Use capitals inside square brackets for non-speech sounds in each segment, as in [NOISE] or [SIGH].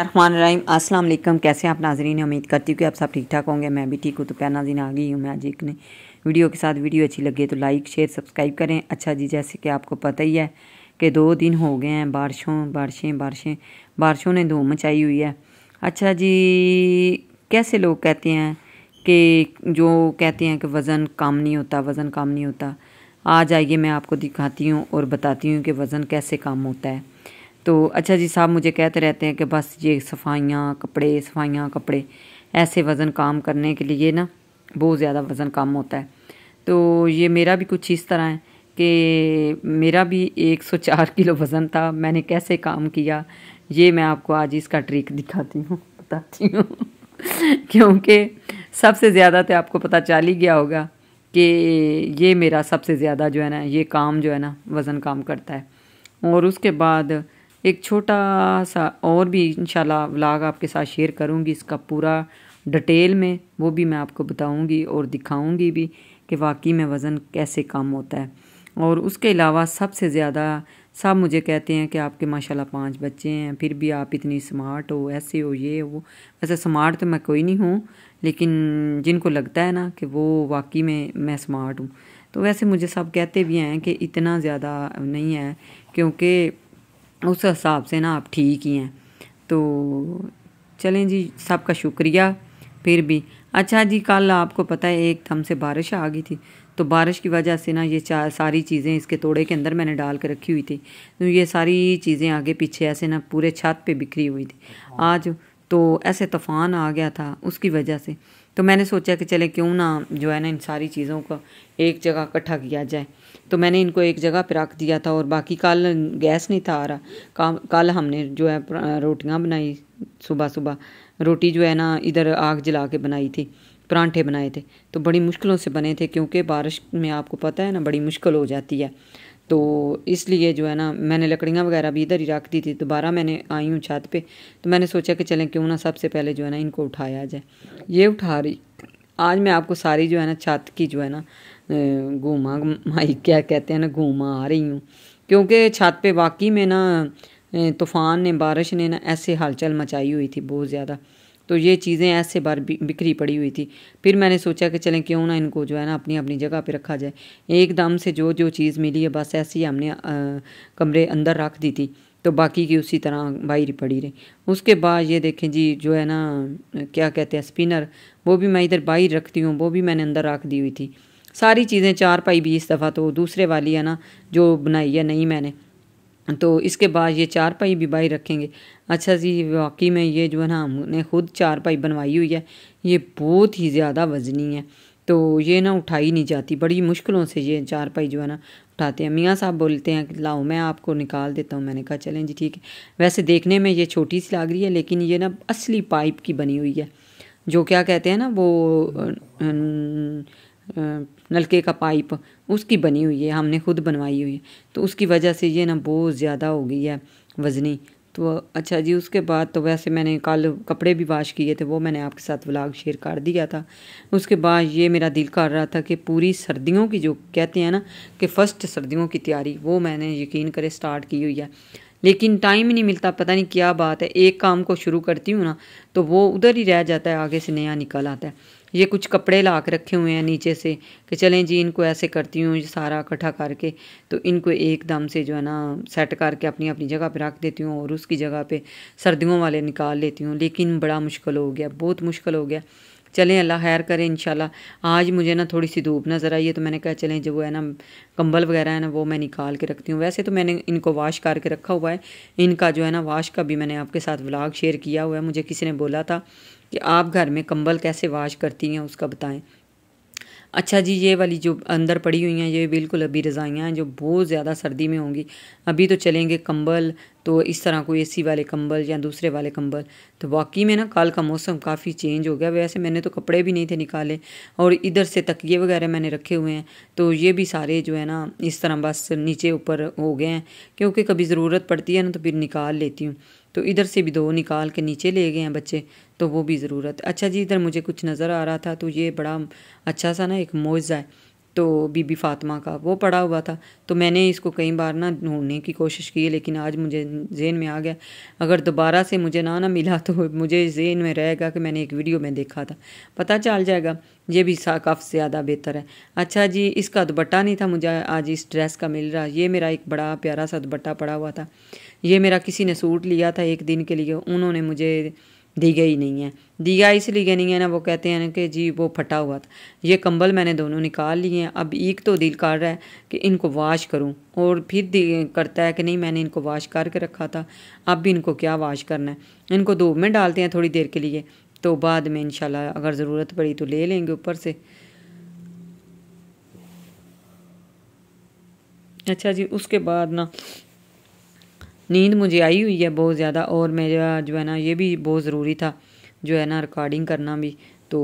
अरहमान रहीम अस्सलाम वालेकुम कैसे आप नाजरीन उम्मीद करती हूँ कि आप सब ठीक ठाक होंगे मैं भी ठीक हूँ तो प्यार नाजीन आ गई हूँ मैं आज एक ने वीडियो के साथ वीडियो अच्छी लगी तो लाइक शेयर सब्सक्राइब करें अच्छा जी जैसे कि आपको पता ही है कि दो दिन हो गए हैं बारिशों बारिशें बारिशें बारिशों ने धूम मचाई हुई है अच्छा जी कैसे लोग कहते हैं कि जो कहते हैं कि वज़न कम नहीं होता वज़न कम नहीं होता आज आइए मैं आपको दिखाती हूँ और बताती हूँ कि वज़न कैसे कम होता है तो अच्छा जी साहब मुझे कहते रहते हैं कि बस ये सफाइयाँ कपड़े सफाइयाँ कपड़े ऐसे वज़न काम करने के लिए ना बहुत ज़्यादा वज़न कम होता है तो ये मेरा भी कुछ इस तरह है कि मेरा भी 104 किलो वज़न था मैंने कैसे काम किया ये मैं आपको आज इसका ट्रिक दिखाती हूँ बताती हूँ [LAUGHS] क्योंकि सबसे ज़्यादा तो आपको पता चल ही गया होगा कि ये मेरा सबसे ज़्यादा जो है ना ये काम जो है ना वज़न काम करता है और उसके बाद एक छोटा सा और भी इंशाल्लाह व्लॉग आपके साथ शेयर करूँगी इसका पूरा डिटेल में वो भी मैं आपको बताऊँगी और दिखाऊँगी भी कि वाकई में वज़न कैसे कम होता है और उसके अलावा सबसे ज़्यादा सब मुझे कहते हैं कि आपके माशाल्लाह पांच बच्चे हैं फिर भी आप इतनी स्मार्ट हो ऐसे हो ये हो वैसे स्मार्ट तो मैं कोई नहीं हूँ लेकिन जिनको लगता है ना कि वो वाकई में मैं स्मार्ट हूँ तो वैसे मुझे सब कहते भी हैं कि इतना ज़्यादा नहीं है क्योंकि उस हिसाब से ना आप ठीक ही हैं तो चलें जी सबका शुक्रिया फिर भी अच्छा जी कल आपको पता है एक थम से बारिश आ गई थी तो बारिश की वजह से ना ये सारी चीज़ें इसके तोड़े के अंदर मैंने डाल के रखी हुई थी तो ये सारी चीज़ें आगे पीछे ऐसे ना पूरे छत पे बिखरी हुई थी हाँ। आज तो ऐसे तूफ़ान आ गया था उसकी वजह से तो मैंने सोचा कि चले क्यों ना जो है ना इन सारी चीज़ों को एक जगह इकट्ठा किया जाए तो मैंने इनको एक जगह पर रख दिया था और बाकी कल गैस नहीं था आ रहा कल हमने जो है रोटियां बनाई सुबह सुबह रोटी जो है ना इधर आग जला के बनाई थी परांठे बनाए थे तो बड़ी मुश्किलों से बने थे क्योंकि बारिश में आपको पता है ना बड़ी मुश्किल हो जाती है तो इसलिए जो है ना मैंने लकड़ियाँ वगैरह भी इधर ही रख दी थी दोबारा मैंने आई हूँ छत पे तो मैंने सोचा कि चलें क्यों ना सबसे पहले जो है ना इनको उठाया जाए ये उठा रही आज मैं आपको सारी जो है ना छत की जो है ना घूमा माई क्या कहते हैं ना घूमा आ रही हूँ क्योंकि छत पे वाकई में ना तूफ़ान ने बारिश ने ना ऐसे हलचल मचाई हुई थी बहुत ज़्यादा तो ये चीज़ें ऐसे बार बिखरी पड़ी हुई थी फिर मैंने सोचा कि चलें क्यों ना इनको जो है ना अपनी अपनी जगह पर रखा जाए एकदम से जो जो चीज़ मिली है बस ऐसी हमने कमरे अंदर रख दी थी तो बाकी की उसी तरह बाहर पड़ी रही उसके बाद ये देखें जी जो है ना क्या कहते हैं स्पिनर वो भी मैं इधर बाहर रखती हूँ वो भी मैंने अंदर रख दी हुई थी सारी चीज़ें चार पाई भी इस दफ़ा तो दूसरे वाली है ना जो बनाई है नहीं मैंने तो इसके बाद ये चार पाई भी बाई रखेंगे अच्छा जी वाकई में ये जो है ना हमने खुद चार पाई बनवाई हुई है ये बहुत ही ज़्यादा वजनी है तो ये ना उठाई नहीं जाती बड़ी मुश्किलों से ये चार पाई जो है ना उठाते हैं मियाँ साहब बोलते हैं कि लाओ मैं आपको निकाल देता हूँ मैंने कहा चलें जी ठीक है वैसे देखने में ये छोटी सी लग रही है लेकिन ये ना असली पाइप की बनी हुई है जो क्या कहते हैं ना वो न, न, नलके का पाइप उसकी बनी हुई है हमने खुद बनवाई हुई है तो उसकी वजह से ये ना बहुत ज़्यादा हो गई है वज़नी तो अच्छा जी उसके बाद तो वैसे मैंने कल कपड़े भी वाश किए थे वो मैंने आपके साथ व्लाग शेयर कर दिया था उसके बाद ये मेरा दिल कर रहा था कि पूरी सर्दियों की जो कहते हैं ना कि फ़र्स्ट सर्दियों की तैयारी वो मैंने यकीन करे स्टार्ट की हुई है लेकिन टाइम ही नहीं मिलता पता नहीं क्या बात है एक काम को शुरू करती हूँ ना तो वो उधर ही रह जाता है आगे से नया निकल आता है ये कुछ कपड़े ला के रखे हुए हैं नीचे से कि चलें जी इनको ऐसे करती हूँ सारा इकट्ठा करके तो इनको एकदम से जो है ना सेट करके अपनी अपनी जगह पर रख देती हूँ और उसकी जगह पर सर्दियों वाले निकाल लेती हूँ लेकिन बड़ा मुश्किल हो गया बहुत मुश्किल हो गया चलें अल्लाह खैर करें इन आज मुझे ना थोड़ी सी धूप नज़र आई है तो मैंने कहा चलें जो वो है ना कंबल वगैरह है ना वो मैं निकाल के रखती हूँ वैसे तो मैंने इनको वाश करके रखा हुआ है इनका जो है ना वाश का भी मैंने आपके साथ व्लाग शेयर किया हुआ है मुझे किसी ने बोला था कि आप घर में कंबल कैसे वाश करती हैं उसका बताएं अच्छा जी ये वाली जो अंदर पड़ी हुई हैं ये बिल्कुल अभी रज़ाइयाँ हैं जो बहुत ज़्यादा सर्दी में होंगी अभी तो चलेंगे कंबल तो इस तरह कोई एसी वाले कंबल या दूसरे वाले कंबल तो वाकई में ना काल का मौसम काफ़ी चेंज हो गया वैसे मैंने तो कपड़े भी नहीं थे निकाले और इधर से तकिए वगैरह मैंने रखे हुए हैं तो ये भी सारे जो है ना इस तरह बस नीचे ऊपर हो गए हैं क्योंकि कभी ज़रूरत पड़ती है ना तो फिर निकाल लेती हूँ तो इधर से भी दो निकाल के नीचे ले गए हैं बच्चे तो वो भी ज़रूरत अच्छा जी इधर मुझे कुछ नज़र आ रहा था तो ये बड़ा अच्छा सा ना एक मुआवजा है तो बीबी फ़ातिमा का वो पड़ा हुआ था तो मैंने इसको कई बार ना ढूंढने की कोशिश की लेकिन आज मुझे जेन में आ गया अगर दोबारा से मुझे ना ना मिला तो मुझे जेन में रहेगा कि मैंने एक वीडियो में देखा था पता चल जाएगा ये भी काफ़ी ज़्यादा बेहतर है अच्छा जी इसका दुपट्टा नहीं था मुझे आज इस ड्रेस का मिल रहा ये मेरा एक बड़ा प्यारा सा दुपट्टा पड़ा हुआ था ये मेरा किसी ने सूट लिया था एक दिन के लिए उन्होंने मुझे दीगा ही नहीं है दिया इसलिए नहीं है ना वो कहते हैं ना कि जी वो फटा हुआ था ये कंबल मैंने दोनों निकाल लिए हैं अब एक तो दिल कर रहा है कि इनको वाश करूं और फिर करता है कि नहीं मैंने इनको वाश करके रखा था अब भी इनको क्या वाश करना है इनको धूप में डालते हैं थोड़ी देर के लिए तो बाद में इनशाला अगर ज़रूरत पड़ी तो ले लेंगे ऊपर से अच्छा जी उसके बाद ना नींद मुझे आई हुई है बहुत ज़्यादा और मेरा जो है ना ये भी बहुत ज़रूरी था जो है ना रिकॉर्डिंग करना भी तो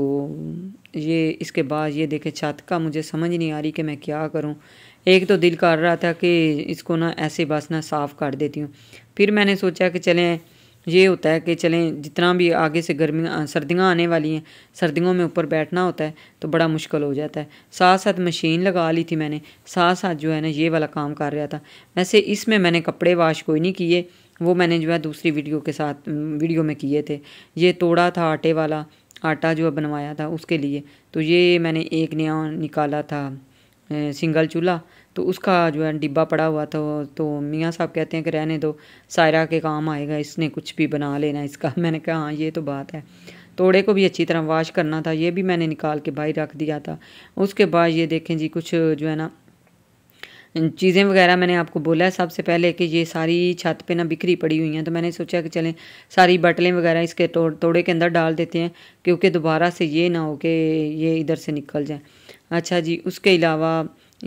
ये इसके बाद ये देखे छत का मुझे समझ नहीं आ रही कि मैं क्या करूं एक तो दिल कर रहा था कि इसको ना ऐसे बस ना साफ़ कर देती हूँ फिर मैंने सोचा कि चलें ये होता है कि चलें जितना भी आगे से गर्मी सर्दियाँ आने वाली हैं सर्दियों में ऊपर बैठना होता है तो बड़ा मुश्किल हो जाता है साथ साथ मशीन लगा ली थी मैंने साथ साथ जो है ना ये वाला काम कर रहा था वैसे इसमें मैंने कपड़े वाश कोई नहीं किए वो मैंने जो है दूसरी वीडियो के साथ वीडियो में किए थे ये तोड़ा था आटे वाला आटा जो है बनवाया था उसके लिए तो ये मैंने एक नया निकाला था सिंगल चूल्हा तो उसका जो है डिब्बा पड़ा हुआ था तो मियाँ साहब कहते हैं कि रहने दो सायरा के काम आएगा इसने कुछ भी बना लेना इसका [LAUGHS] मैंने कहा हाँ ये तो बात है तोड़े को भी अच्छी तरह वाश करना था ये भी मैंने निकाल के बाहर रख दिया था उसके बाद ये देखें जी कुछ जो है ना चीज़ें वगैरह मैंने आपको बोला है सबसे पहले कि ये सारी छत पे ना बिखरी पड़ी हुई हैं तो मैंने सोचा कि चलें सारी बटलें वगैरह इसके तोड़ तोड़े के अंदर डाल देते हैं क्योंकि दोबारा से ये ना हो कि ये इधर से निकल जाए अच्छा जी उसके अलावा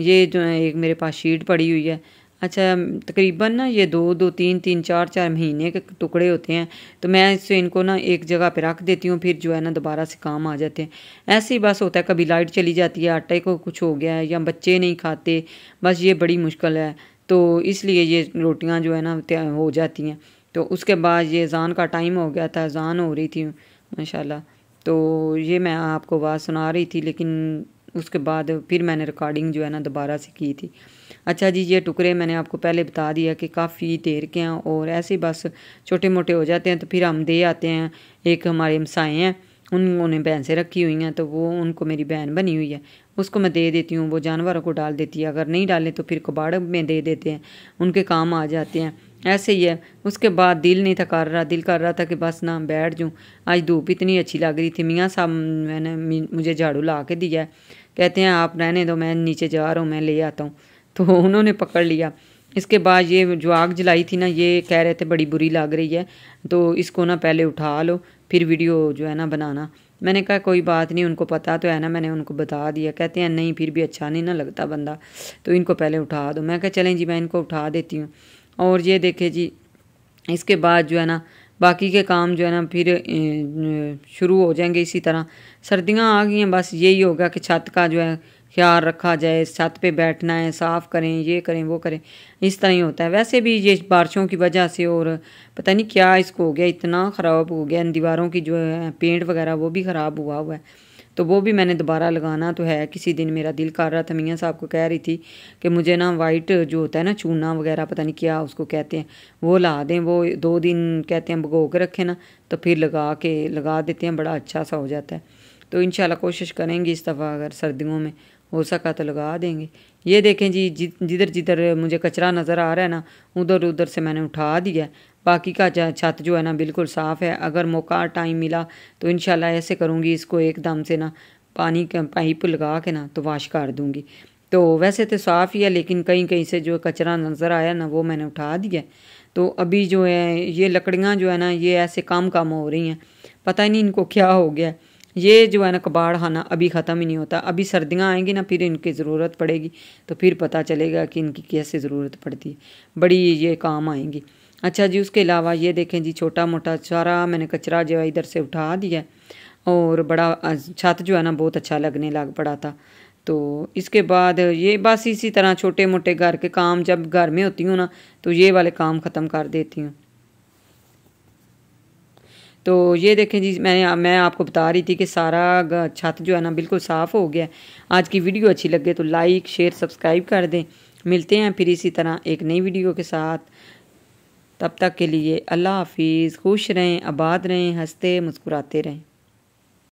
ये जो है एक मेरे पास शीट पड़ी हुई है अच्छा तकरीबन ना ये दो दो तीन तीन चार चार महीने के टुकड़े होते हैं तो मैं इससे इनको ना एक जगह पे रख देती हूँ फिर जो है ना दोबारा से काम आ जाते हैं ऐसे ही बस होता है कभी लाइट चली जाती है आटे को कुछ हो गया है या बच्चे नहीं खाते बस ये बड़ी मुश्किल है तो इसलिए ये रोटियाँ जो है ना हो जाती हैं तो उसके बाद ये जान का टाइम हो गया था जान हो रही थी माशाला तो ये मैं आपको बात सुना रही थी लेकिन उसके बाद फिर मैंने रिकॉर्डिंग जो है ना दोबारा से की थी अच्छा जी ये टुकड़े मैंने आपको पहले बता दिया कि काफ़ी देर के हैं और ऐसे ही बस छोटे मोटे हो जाते हैं तो फिर हम दे आते हैं एक हमारे हमसाए हैं उन्होंने से रखी हुई हैं तो वो उनको मेरी बहन बनी हुई है उसको मैं दे देती हूँ वो जानवरों को डाल देती है अगर नहीं डालें तो फिर कबाड़ में दे देते हैं उनके काम आ जाते हैं ऐसे ही है उसके बाद दिल नहीं था कर रहा दिल कर रहा था कि बस ना बैठ जाऊँ आज धूप इतनी अच्छी लग रही थी मियाँ साहब मैंने मुझे झाड़ू ला के दिया है कहते हैं आप रहने दो मैं नीचे जा रहा हूँ मैं ले आता हूँ तो [LAUGHS] उन्होंने पकड़ लिया इसके बाद ये जो आग जलाई थी ना ये कह रहे थे बड़ी बुरी लग रही है तो इसको ना पहले उठा लो फिर वीडियो जो है ना बनाना मैंने कहा कोई बात नहीं उनको पता तो है ना मैंने उनको बता दिया कहते हैं नहीं फिर भी अच्छा नहीं ना लगता बंदा तो इनको पहले उठा दो मैं कहा चलें जी मैं इनको उठा देती हूँ और ये देखे जी इसके बाद जो है ना बाकी के काम जो है ना फिर शुरू हो जाएंगे इसी तरह सर्दियाँ आ गई हैं बस यही होगा कि छत का जो है ख्याल रखा जाए छत पे बैठना है साफ़ करें ये करें वो करें इस तरह ही होता है वैसे भी ये बारिशों की वजह से और पता नहीं क्या इसको हो गया इतना ख़राब हो गया इन दीवारों की जो है पेंट वगैरह वो भी ख़राब हुआ हुआ है तो वो भी मैंने दोबारा लगाना तो है किसी दिन मेरा दिल कर रहा था मियाँ साहब को कह रही थी कि मुझे ना वाइट जो होता है ना चूना वगैरह पता नहीं क्या उसको कहते हैं वो ला दें वो दो दिन कहते हैं भगो के रखें ना तो फिर लगा के लगा देते हैं बड़ा अच्छा सा हो जाता है तो इन कोशिश करेंगे इस दफ़ा अगर सर्दियों में हो सका तो लगा देंगे ये देखें जी जिधर जिधर मुझे कचरा नज़र आ रहा है ना उधर उधर से मैंने उठा दिया बाकी का छत जो है ना बिल्कुल साफ़ है अगर मौका टाइम मिला तो इन ऐसे करूँगी इसको एकदम से ना पानी का पाइप लगा के ना तो वाश कर दूँगी तो वैसे तो साफ़ ही है लेकिन कहीं कहीं से जो कचरा नज़र आया ना वो मैंने उठा दिया तो अभी जो है ये लकड़ियाँ जो है ना ये ऐसे काम काम हो रही हैं पता ही नहीं इनको क्या हो गया ये जो है ना कबाड़ खाना अभी ख़त्म ही नहीं होता अभी सर्दियाँ आएंगी ना फिर इनकी ज़रूरत पड़ेगी तो फिर पता चलेगा कि इनकी कैसे ज़रूरत पड़ती है बड़ी ये काम आएंगी अच्छा जी उसके अलावा ये देखें जी छोटा मोटा सारा मैंने कचरा जो है इधर से उठा दिया और बड़ा छत जो है ना बहुत अच्छा लगने लग पड़ा था तो इसके बाद ये बस इसी तरह छोटे मोटे घर के काम जब घर में होती हूँ ना तो ये वाले काम ख़त्म कर देती हूँ तो ये देखें जी मैंने मैं आपको बता रही थी कि सारा छत जो है ना बिल्कुल साफ़ हो गया आज की वीडियो अच्छी लगे तो लाइक शेयर सब्सक्राइब कर दें मिलते हैं फिर इसी तरह एक नई वीडियो के साथ तब तक के लिए अल्लाह हाफिज़ खुश रहें आबाद रहें हंसते मुस्कुराते रहें